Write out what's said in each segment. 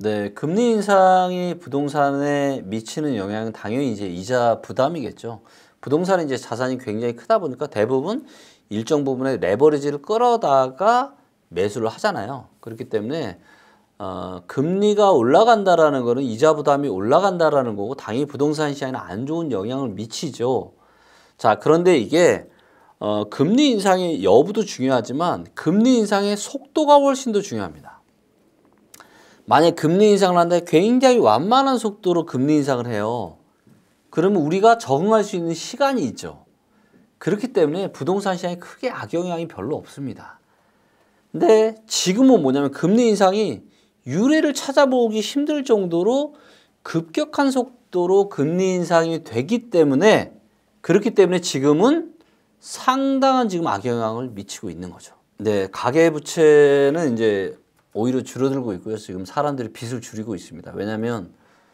네, 금리 인상이 부동산에 미치는 영향은 당연히 이제 이자 부담이겠죠. 부동산은 이제 자산이 굉장히 크다 보니까 대부분 일정 부분의 레버리지를 끌어다가 매수를 하잖아요. 그렇기 때문에 어, 금리가 올라간다라는 거는 이자 부담이 올라간다라는 거고 당연히 부동산 시장에는 안 좋은 영향을 미치죠. 자, 그런데 이게 어, 금리 인상의 여부도 중요하지만 금리 인상의 속도가 훨씬 더 중요합니다. 만약 금리 인상을 하는데 굉장히 완만한 속도로 금리 인상을 해요. 그러면 우리가 적응할 수 있는 시간이 있죠. 그렇기 때문에 부동산 시장에 크게 악영향이 별로 없습니다. 근데 지금은 뭐냐면 금리 인상이 유례를 찾아보기 힘들 정도로 급격한 속도로 금리 인상이 되기 때문에 그렇기 때문에 지금은 상당한 지금 악영향을 미치고 있는 거죠. 네, 가계부채는 이제 오히려 줄어들고 있고요. 지금 사람들이 빚을 줄이고 있습니다. 왜냐하면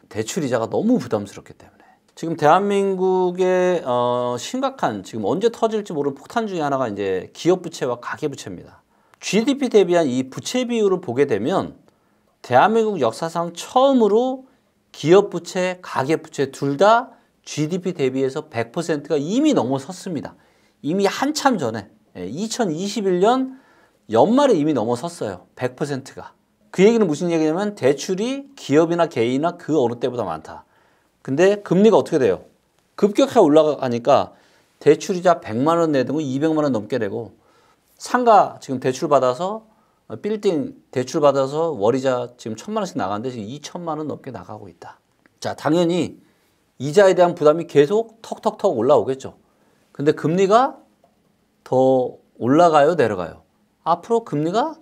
대출 이자가 너무 부담스럽기 때문에. 지금 대한민국의 어, 심각한 지금 언제 터질지 모르는 폭탄 중에 하나가 이제 기업 부채와 가계 부채입니다. GDP 대비한 이 부채 비율을 보게 되면 대한민국 역사상 처음으로 기업 부채, 가계 부채 둘 다 GDP 대비해서 100%가 이미 넘어섰습니다. 이미 한참 전에 2021년 예, 연말에 이미 넘어섰어요. 100%가. 그 얘기는 무슨 얘기냐면 대출이 기업이나 개인이나 그 어느 때보다 많다. 근데 금리가 어떻게 돼요? 급격하게 올라가니까 대출이자 100만 원 내던 거 200만 원 넘게 되고 상가 지금 대출 받아서 빌딩 대출 받아서 월이자 지금 천만 원씩 나가는데 지금 2천만 원 넘게 나가고 있다. 자 당연히 이자에 대한 부담이 계속 턱턱턱 올라오겠죠. 근데 금리가 더 올라가요 내려가요? 앞으로 금리가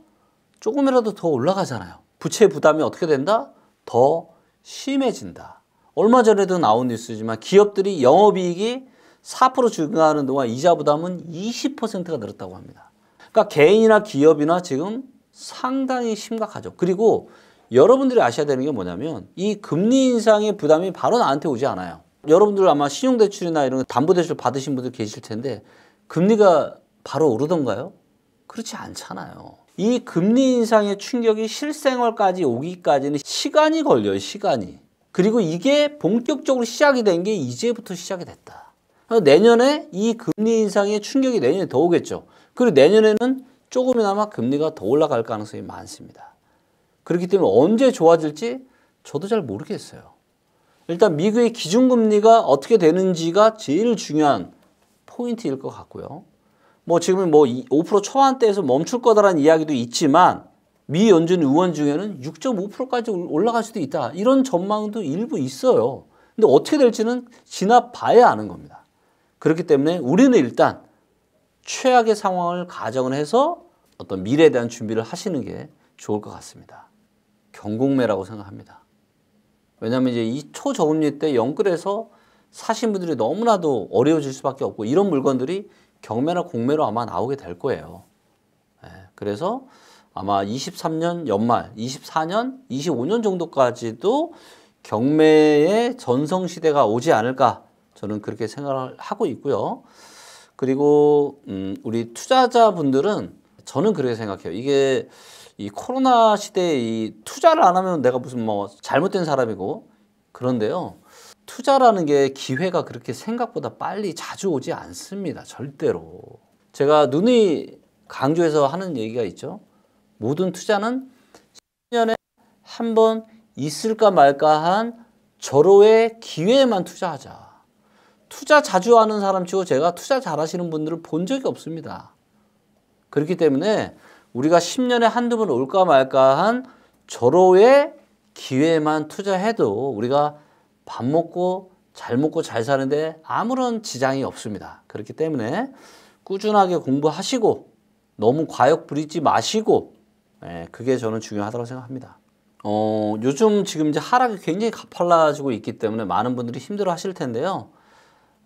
조금이라도 더 올라가잖아요. 부채 부담이 어떻게 된다? 더 심해진다. 얼마 전에도 나온 뉴스지만 기업들이 영업이익이 4% 증가하는 동안 이자 부담은 20%가 늘었다고 합니다. 그러니까 개인이나 기업이나 지금 상당히 심각하죠. 그리고 여러분들이 아셔야 되는 게 뭐냐면 이 금리 인상의 부담이 바로 나한테 오지 않아요. 여러분들 아마 신용대출이나 이런 담보대출 받으신 분들 계실 텐데 금리가 바로 오르던가요? 그렇지 않잖아요. 이 금리 인상의 충격이 실생활까지 오기까지는 시간이 걸려요, 시간이. 그리고 이게 본격적으로 시작이 된 게 이제부터 시작이 됐다. 내년에 이 금리 인상의 충격이 내년에 더 오겠죠. 그리고 내년에는 조금이나마 금리가 더 올라갈 가능성이 많습니다. 그렇기 때문에 언제 좋아질지 저도 잘 모르겠어요. 일단 미국의 기준금리가 어떻게 되는지가 제일 중요한 포인트일 것 같고요. 뭐 지금은 뭐 5% 초반대에서 멈출 거다라는 이야기도 있지만 미 연준 의원 중에는 6.5%까지 올라갈 수도 있다. 이런 전망도 일부 있어요. 근데 어떻게 될지는 지나봐야 아는 겁니다. 그렇기 때문에 우리는 일단 최악의 상황을 가정을 해서 어떤 미래에 대한 준비를 하시는 게 좋을 것 같습니다. 경공매라고 생각합니다. 왜냐하면 이제 이 초저금리 때 영끌에서 사신 분들이 너무나도 어려워질 수밖에 없고 이런 물건들이 경매나 공매로 아마 나오게 될 거예요. 예, 그래서 아마 23년 연말, 24년, 25년 정도까지도 경매의 전성 시대가 오지 않을까 저는 그렇게 생각을 하고 있고요. 그리고 음, 우리 투자자분들은 저는 그렇게 생각해요. 이게 이 코로나 시대에 이 투자를 안 하면 내가 무슨 뭐 잘못된 사람이고 그런데요. 투자라는 게 기회가 그렇게 생각보다 빨리 자주 오지 않습니다. 절대로. 제가 눈이 강조해서 하는 얘기가 있죠. 모든 투자는 10년에 한 번 있을까 말까 한 절호의 기회에만 투자하자. 투자 자주 하는 사람 치고 제가 투자 잘하시는 분들을 본 적이 없습니다. 그렇기 때문에 우리가 10년에 한두 번 올까 말까 한 절호의 기회에만 투자해도 우리가 밥 먹고 잘 먹고 잘 사는데 아무런 지장이 없습니다. 그렇기 때문에 꾸준하게 공부하시고 너무 과욕 부리지 마시고 예, 그게 저는 중요하다고 생각합니다. 어, 요즘 지금 이제 하락이 굉장히 가팔라지고 있기 때문에 많은 분들이 힘들어 하실 텐데요.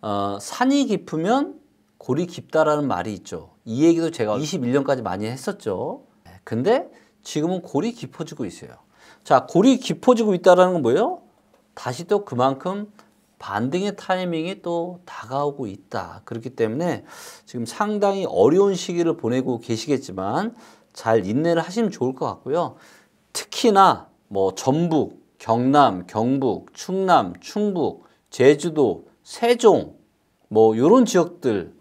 어, 산이 깊으면 골이 깊다라는 말이 있죠. 이 얘기도 제가 21년까지 많이 했었죠. 예, 근데 지금은 골이 깊어지고 있어요. 자, 골이 깊어지고 있다는 건 뭐예요? 다시 또 그만큼 반등의 타이밍이 또 다가오고 있다. 그렇기 때문에 지금 상당히 어려운 시기를 보내고 계시겠지만 잘 인내를 하시면 좋을 것 같고요. 특히나 뭐 전북, 경남, 경북, 충남, 충북, 제주도, 세종 뭐 이런 지역들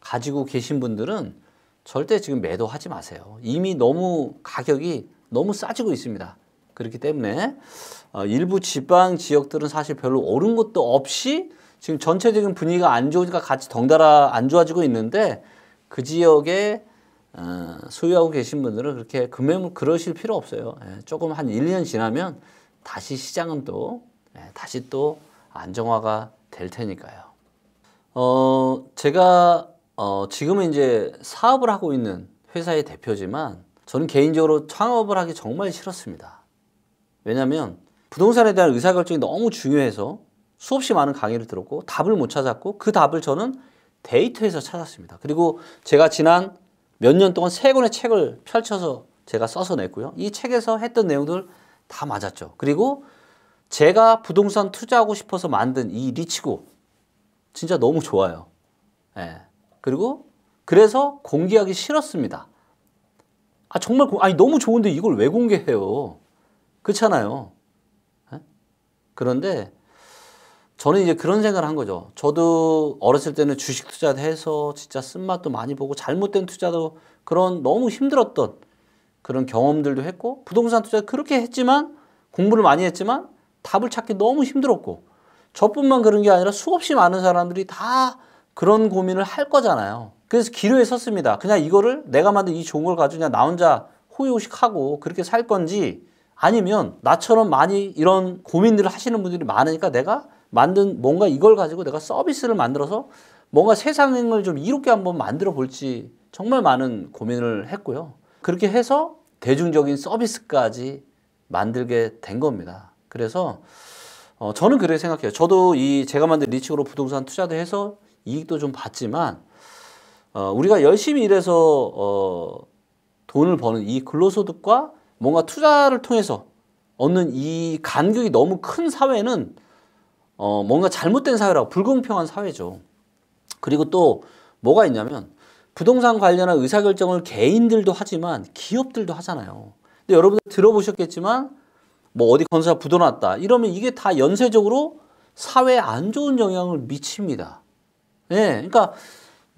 가지고 계신 분들은 절대 지금 매도하지 마세요. 이미 너무 가격이 너무 싸지고 있습니다. 그렇기 때문에 어, 일부 지방 지역들은 사실 별로 오른 것도 없이 지금 전체적인 분위기가 안 좋으니까 같이 덩달아 안 좋아지고 있는데 그 지역에 어, 소유하고 계신 분들은 그렇게 금매물 그러실 필요 없어요. 예, 조금 한 1, 2년 지나면 다시 시장은 또 예, 다시 또 안정화가 될 테니까요. 어, 제가 어, 지금은 이제 사업을 하고 있는 회사의 대표지만 저는 개인적으로 창업을 하기 정말 싫었습니다. 왜냐면 부동산에 대한 의사결정이 너무 중요해서 수없이 많은 강의를 들었고 답을 못 찾았고 그 답을 저는 데이터에서 찾았습니다. 그리고 제가 지난 몇 년 동안 세 권의 책을 펼쳐서 제가 써서 냈고요. 이 책에서 했던 내용들 다 맞았죠. 그리고 제가 부동산 투자하고 싶어서 만든 이 리치고 진짜 너무 좋아요. 예. 그리고 그래서 공개하기 싫었습니다. 아 정말 아니 너무 좋은데 이걸 왜 공개해요? 그렇잖아요. 예? 그런데 저는 이제 그런 생각을 한 거죠. 저도 어렸을 때는 주식 투자도 해서 진짜 쓴맛도 많이 보고 잘못된 투자도 그런 너무 힘들었던 그런 경험들도 했고 부동산 투자 그렇게 했지만 공부를 많이 했지만 답을 찾기 너무 힘들었고 저뿐만 그런 게 아니라 수없이 많은 사람들이 다 그런 고민을 할 거잖아요. 그래서 기로에 섰습니다. 그냥 이거를 내가 만든 이 좋은 걸 가지고 그냥 나 혼자 호의호식하고 그렇게 살 건지 아니면 나처럼 많이 이런 고민들을 하시는 분들이 많으니까 내가 만든 뭔가 이걸 가지고 내가 서비스를 만들어서 뭔가 세상을 좀 이롭게 한번 만들어 볼지 정말 많은 고민을 했고요. 그렇게 해서 대중적인 서비스까지 만들게 된 겁니다. 그래서 어, 저는 그렇게 생각해요. 저도 이 제가 만든 리치으로 부동산 투자도 해서 이익도 좀 봤지만 어, 우리가 열심히 일해서 어, 돈을 버는 이 근로소득과 뭔가 투자를 통해서 얻는 이 간격이 너무 큰 사회는 어, 뭔가 잘못된 사회라고 불공평한 사회죠. 그리고 또 뭐가 있냐면 부동산 관련한 의사결정을 개인들도 하지만 기업들도 하잖아요. 근데 여러분들 들어보셨겠지만 뭐 어디 건설사 부도났다 이러면 이게 다 연쇄적으로 사회에 안 좋은 영향을 미칩니다. 예, 그러니까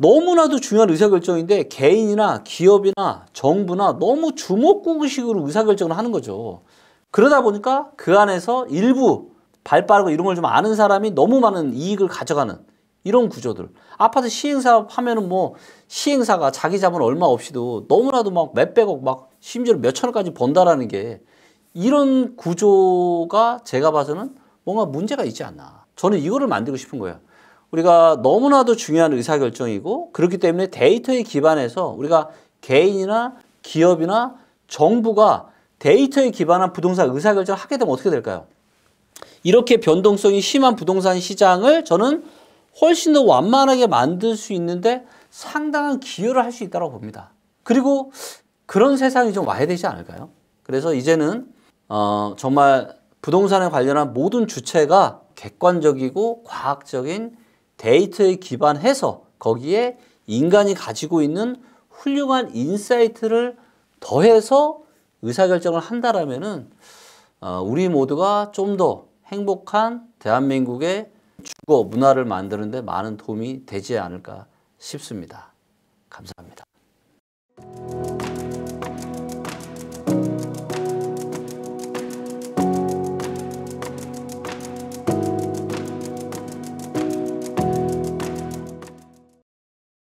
너무나도 중요한 의사결정인데 개인이나 기업이나 정부나 너무 주먹구구식으로 의사결정을 하는 거죠. 그러다 보니까 그 안에서 일부 발 빠르고 이런 걸 좀 아는 사람이 너무 많은 이익을 가져가는 이런 구조들. 아파트 시행사업 하면은 뭐 시행사가 자기 자본 얼마 없이도 너무나도 막 몇백억 막 심지어 몇천억까지 번다라는 게 이런 구조가 제가 봐서는 뭔가 문제가 있지 않나. 저는 이거를 만들고 싶은 거예요. 우리가 너무나도 중요한 의사결정이고 그렇기 때문에 데이터에 기반해서 우리가 개인이나 기업이나 정부가 데이터에 기반한 부동산 의사결정을 하게 되면 어떻게 될까요? 이렇게 변동성이 심한 부동산 시장을 저는 훨씬 더 완만하게 만들 수 있는데 상당한 기여를 할 수 있다고 봅니다. 그리고 그런 세상이 좀 와야 되지 않을까요? 그래서 이제는 어, 정말 부동산에 관련한 모든 주체가 객관적이고 과학적인 데이터에 기반해서 거기에 인간이 가지고 있는 훌륭한 인사이트를 더해서 의사결정을 한다라면은 어, 우리 모두가 좀 더 행복한 대한민국의 주거 문화를 만드는데 많은 도움이 되지 않을까 싶습니다. 감사합니다.